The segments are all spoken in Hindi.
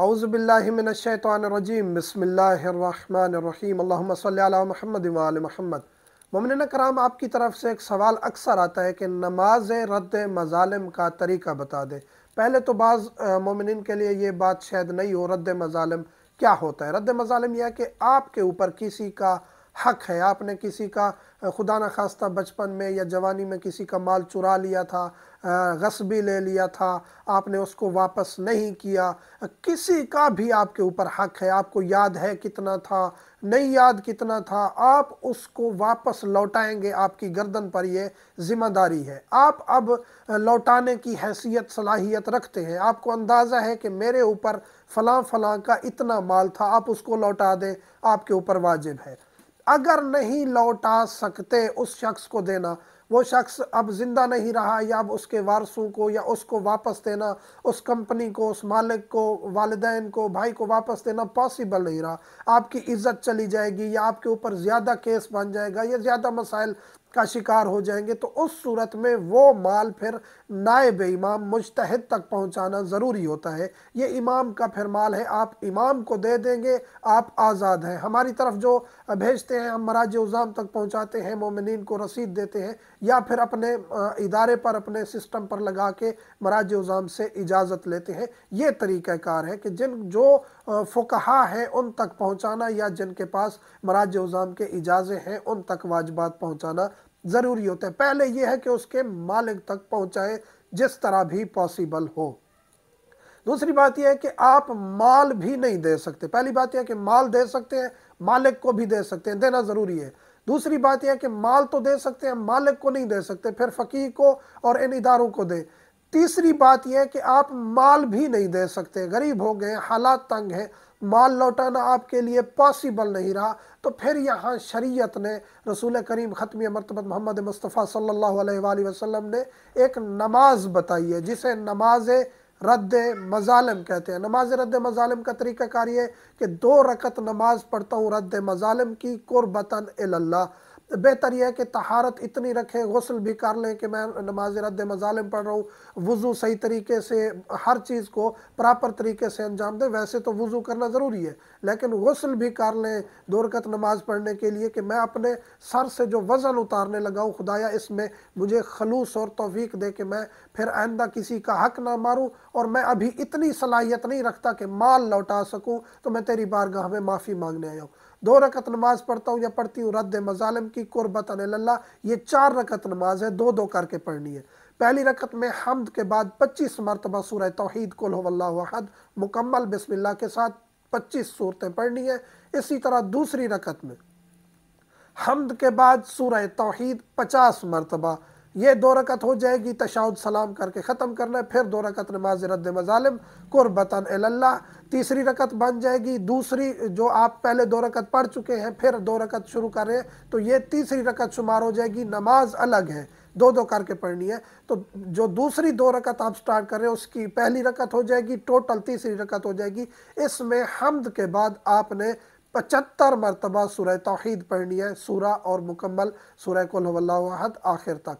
आउज़बिल्लिमिनशैतरजीम बसमीम महमद वाल महमद ममिन कराम आपकी तरफ से एक सवाल अक्सर आता है कि नमाज रद्द मजालम का तरीका बता दें पहले तो बाज़ ममिन के लिए ये बात शायद नहीं हो रद्द मजालम क्या होता है रद्द मजालम यह कि आपके ऊपर किसी का हक है आपने किसी का खुदा न खास्ता बचपन में या जवानी में किसी का माल चुरा लिया था गस ले लिया था आपने उसको वापस नहीं किया किसी का भी आपके ऊपर हक है आपको याद है कितना था नहीं याद कितना था आप उसको वापस लौटाएंगे आपकी गर्दन पर ये ज़िम्मेदारी है आप अब लौटाने की हैसियत सलाहियत रखते हैं आपको अंदाज़ा है कि मेरे ऊपर फ़लाँ फ़लाँ का इतना माल था आप उसको लौटा दें आपके ऊपर वाजिब है अगर नहीं लौटा सकते उस शख्स को देना वो शख्स अब ज़िंदा नहीं रहा या अब उसके वारसों को या उसको वापस देना उस कंपनी को उस मालिक को वालदेन को भाई को वापस देना पॉसिबल नहीं रहा आपकी इज़्ज़त चली जाएगी या आपके ऊपर ज़्यादा केस बन जाएगा या ज़्यादा मसाइल का शिकार हो जाएंगे तो उस सूरत में वो माल फिर नायब इमाम मुश्तहद तक पहुंचाना ज़रूरी होता है ये इमाम का फिर माल है आप इमाम को दे देंगे आप आज़ाद हैं हमारी तरफ जो भेजते हैं हम मराज उज़ाम तक पहुंचाते हैं मोमिन को रसीद देते हैं या फिर अपने इदारे पर अपने सिस्टम पर लगा के मराज उज़ाम से इजाज़त लेते हैं ये तरीक़ाकार है कि जिन जो फ़ुकहा हैं उन तक पहुँचाना या जिनके पास मराज उज़ाम के इजाज़े हैं उन तक वाजबात पहुँचाना ज़रूरी होता है पहले यह है कि उसके मालिक तक पहुंचाए जिस तरह भी पॉसिबल हो दूसरी बात यह है कि आप माल भी नहीं दे सकते पहली बात यह है कि माल दे सकते हैं मालिक को भी दे सकते हैं देना ज़रूरी है दूसरी बात यह है कि माल तो दे सकते हैं मालिक को नहीं दे सकते फिर फ़कीर को और इन इदारों को दे तीसरी बात यह है कि आप माल भी नहीं दे सकते गरीब हो गए हालात तंग हैं माल लौटाना आपके लिए पॉसिबल नहीं रहा तो फिर यहाँ शरीयत ने रसूल करीम ख़त्म मरतबत मोहम्मद मुस्तफ़ा सल्लल्लाहु अलैहि वसल्लम ने एक नमाज बताई है जिसे नमाज रद्द मज़ालम कहते हैं नमाज रद्द मज़ालम का तरीक़ाकार ये कि दो रकत नमाज पढ़ता हूँ रद्द मज़ालम की कुर्बतन अल्लाह बेहतर यह है कि तहारत इतनी रखें गसल भी कर लें कि मैं नमाज रद्द मज़ालम पढ़ रहा हूँ वज़ू सही तरीके से हर चीज़ को प्रॉपर तरीके से अंजाम दें वैसे तो वज़ू करना ज़रूरी है लेकिन गसल भी कर लें दोरकत नमाज पढ़ने के लिए कि मैं अपने सर से जो वज़न उतारने लगाऊँ खुदाया इसमें मुझे खलूस और तोफ़ी दे कि मैं फिर आइंदा किसी का हक ना मारूँ और मैं अभी इतनी सलाहियत नहीं रखता कि माल लौटा सकूँ तो मैं तेरी बारगाह में माफ़ी मांगने आया हूँ दो रकत नमाज पढ़ता हूँ या पढ़ती हूँ रद्द मजालम की कुर्बत ये चार रकत नमाज है दो दो करके पढ़नी है पहली रकत में हमद के बाद पच्चीस मरतबा सूर तोहद कुल्हद मुकम्मल बिस्मिल्ला के साथ पच्चीस सूरतें पढ़नी है इसी तरह दूसरी रकत में हमद के बाद सूर तोहद पचास मरतबा ये दो रकत हो जाएगी तशाउद सलाम करके ख़त्म करना है फिर दो रकत नमाज रद्द मजालम कुरबतन अल्लाह तीसरी रकत बन जाएगी दूसरी जो आप पहले दो रकत पढ़ चुके हैं फिर दो रकत शुरू करें तो ये तीसरी रकत शुमार हो जाएगी नमाज अलग है दो दो करके पढ़नी है तो जो दूसरी दो रकत आप स्टार्ट कर रहे हैं उसकी पहली रकत हो जाएगी टोटल तीसरी रकत हो जाएगी इसमें हमद के बाद आपने पचहत्तर मरतबा सूर्य तोहद पढ़नी है सूरा और मुकम्मल सूर्य कुल आखिर तक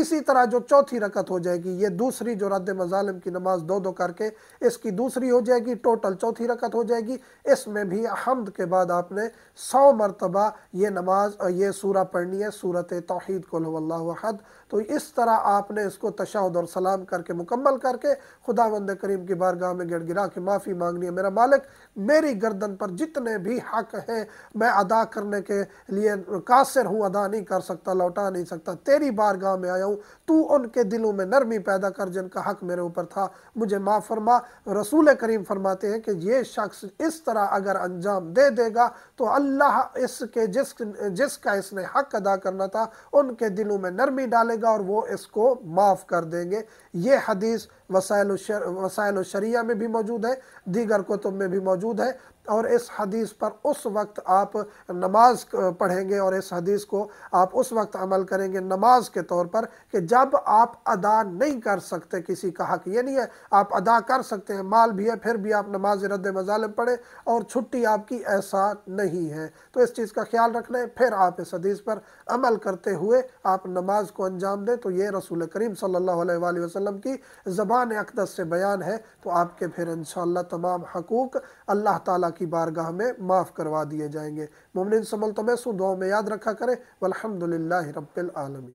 इसी तरह जो चौथी रकत हो जाएगी ये दूसरी जो रद्द मजालम की नमाज दो दो करके इसकी दूसरी हो जाएगी टोटल चौथी रकत हो जाएगी इसमें भी हमद के बाद आपने सौ मरतबा ये नमाज और ये सूरा पढ़नी है सूरत तोहद लोल्लाद तो इस तरह आपने इसको तशाद और सलाम करके मुकम्मल करके खुदा वंद करीम की बारगाह में गिड़गिरा के माफ़ी मांगनी है मेरा मालिक मेरी गर्दन पर जितने भी हक हैं मैं अदा करने के लिए कासिर हूँ अदा नहीं कर सकता लौटा नहीं सकता तेरी बारगाह में आया आया हूँ तू उनके दिलों में नरमी पैदा कर जिनका हक मेरे ऊपर था मुझे माँ फरमा रसूल करीम फरमाते हैं कि ये शख्स इस तरह अगर अंजाम दे देगा तो अल्लाह इसके जिस जिसका इसने हक अदा करना था उनके दिलों में नरमी डालेगा और वो इसको माफ़ कर देंगे ये हदीस वसायल शर, शरिया में भी मौजूद है दीगर कुतुब में भी मौजूद है और इस हदीस पर उस वक्त आप नमाज पढ़ेंगे और इस हदीस को आप उस वक्त अमल करेंगे नमाज के तौर पर कि जब आप अदा नहीं कर सकते किसी का हक ये नहीं है आप अदा कर सकते हैं माल भी है फिर भी आप नमाज रद्द मजालम पढ़ें और छुट्टी आपकी ऐसा नहीं है तो इस चीज़ का ख्याल रख लें फिर आप इस हदीस पर अमल करते हुए आप नमाज को अंजाम दें तो ये रसूल करीम सल्ला वसलम की ज़बान फरमान अकदस से बयान है तो आपके फिर इन तमाम हकूक़ अल्लाह ताला की बारगाह में माफ़ करवा दिए जाएंगे मुमिन समल तो मैं दुआ में याद रखा करें वलहमदिल्ला रबालमी